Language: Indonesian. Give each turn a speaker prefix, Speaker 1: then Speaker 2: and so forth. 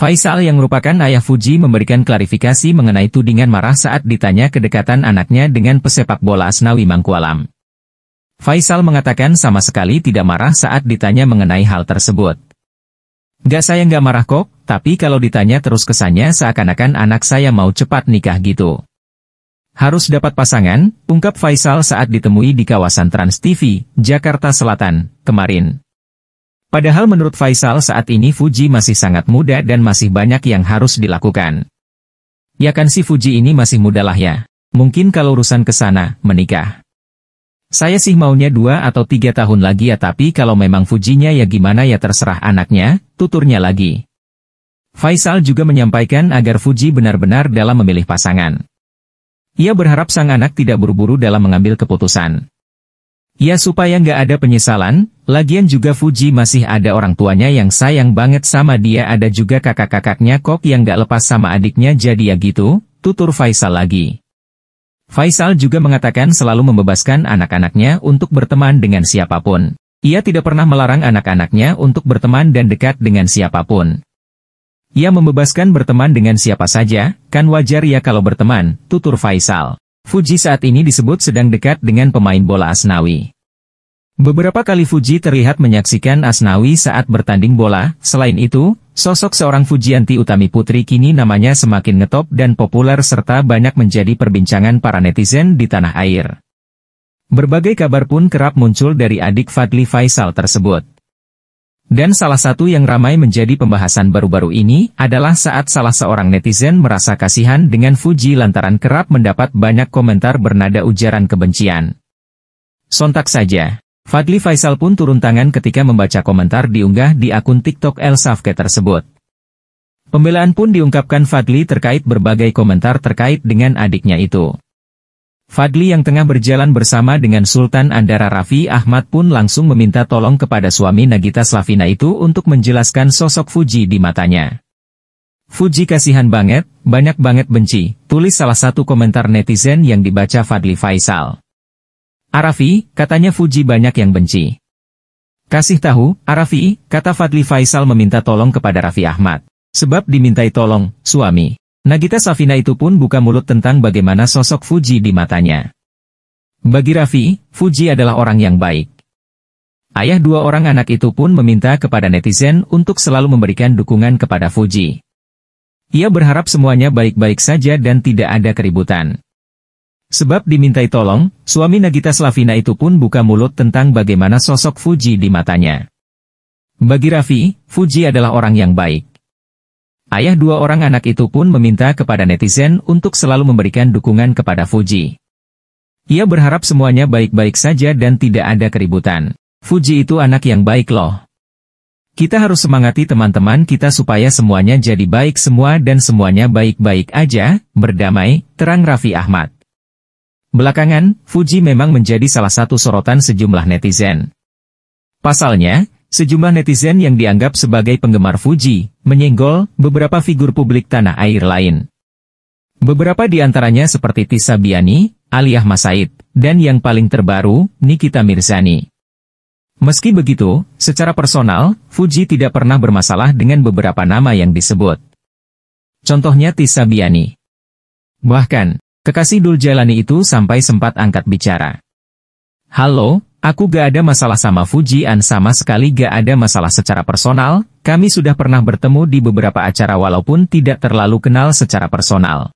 Speaker 1: Faisal yang merupakan ayah Fuji memberikan klarifikasi mengenai tudingan marah saat ditanya kedekatan anaknya dengan pesepak bola Asnawi Mangkualam. Faisal mengatakan sama sekali tidak marah saat ditanya mengenai hal tersebut. Gak saya gak marah kok, tapi kalau ditanya terus kesannya seakan-akan anak saya mau cepat nikah gitu. Harus dapat pasangan, ungkap Faisal saat ditemui di kawasan Trans TV, Jakarta Selatan, kemarin. Padahal menurut Faisal saat ini Fuji masih sangat muda dan masih banyak yang harus dilakukan. Ya kan si Fuji ini masih muda lah ya. Mungkin kalau urusan ke sana, menikah. Saya sih maunya dua atau tiga tahun lagi ya tapi kalau memang Fujinya ya gimana ya terserah anaknya, tuturnya lagi. Faisal juga menyampaikan agar Fuji benar-benar dalam memilih pasangan. Ia berharap sang anak tidak buru-buru dalam mengambil keputusan. Ya supaya nggak ada penyesalan, lagian juga Fuji masih ada orang tuanya yang sayang banget sama dia ada juga kakak-kakaknya kok yang nggak lepas sama adiknya jadi ya gitu, tutur Faisal lagi. Faisal juga mengatakan selalu membebaskan anak-anaknya untuk berteman dengan siapapun. Ia tidak pernah melarang anak-anaknya untuk berteman dan dekat dengan siapapun. Ia membebaskan berteman dengan siapa saja, kan wajar ya kalau berteman, tutur Faisal. Fuji saat ini disebut sedang dekat dengan pemain bola Asnawi. Beberapa kali Fuji terlihat menyaksikan Asnawi saat bertanding bola, selain itu, sosok seorang Fujianti Utami Putri kini namanya semakin ngetop dan populer serta banyak menjadi perbincangan para netizen di tanah air. Berbagai kabar pun kerap muncul dari adik Fadli Faisal tersebut. Dan salah satu yang ramai menjadi pembahasan baru-baru ini adalah saat salah seorang netizen merasa kasihan dengan Fuji lantaran kerap mendapat banyak komentar bernada ujaran kebencian. Sontak saja. Fadli Faisal pun turun tangan ketika membaca komentar diunggah di akun TikTok El Safke tersebut. Pembelaan pun diungkapkan Fadli terkait berbagai komentar terkait dengan adiknya itu. Fadli yang tengah berjalan bersama dengan Sultan Andara Rafi Ahmad pun langsung meminta tolong kepada suami Nagita Slavina itu untuk menjelaskan sosok Fuji di matanya. Fuji kasihan banget, banyak banget benci, tulis salah satu komentar netizen yang dibaca Fadli Faisal. Arafi, katanya Fuji banyak yang benci. Kasih tahu, Arafi, kata Fadli Faisal meminta tolong kepada Raffi Ahmad. Sebab dimintai tolong, suami. Nagita Safina itu pun buka mulut tentang bagaimana sosok Fuji di matanya. Bagi Raffi, Fuji adalah orang yang baik. Ayah dua orang anak itu pun meminta kepada netizen untuk selalu memberikan dukungan kepada Fuji. Ia berharap semuanya baik-baik saja dan tidak ada keributan. Sebab dimintai tolong, suami Nagita Slavina itu pun buka mulut tentang bagaimana sosok Fuji di matanya. Bagi Raffi, Fuji adalah orang yang baik. Ayah dua orang anak itu pun meminta kepada netizen untuk selalu memberikan dukungan kepada Fuji. Ia berharap semuanya baik-baik saja dan tidak ada keributan. Fuji itu anak yang baik loh. Kita harus semangati teman-teman kita supaya semuanya jadi baik semua dan semuanya baik-baik aja, berdamai, terang Raffi Ahmad. Belakangan, Fuji memang menjadi salah satu sorotan sejumlah netizen. Pasalnya, sejumlah netizen yang dianggap sebagai penggemar Fuji, menyenggol beberapa figur publik tanah air lain. Beberapa di antaranya seperti Tisa Biani, Aliyah Masaid, dan yang paling terbaru, Nikita Mirzani. Meski begitu, secara personal, Fuji tidak pernah bermasalah dengan beberapa nama yang disebut. Contohnya Tisa Biani. Bahkan, Kekasih Dul Jalani itu sampai sempat angkat bicara. Halo, aku gak ada masalah sama Fuji, Fujian sama sekali gak ada masalah secara personal, kami sudah pernah bertemu di beberapa acara walaupun tidak terlalu kenal secara personal.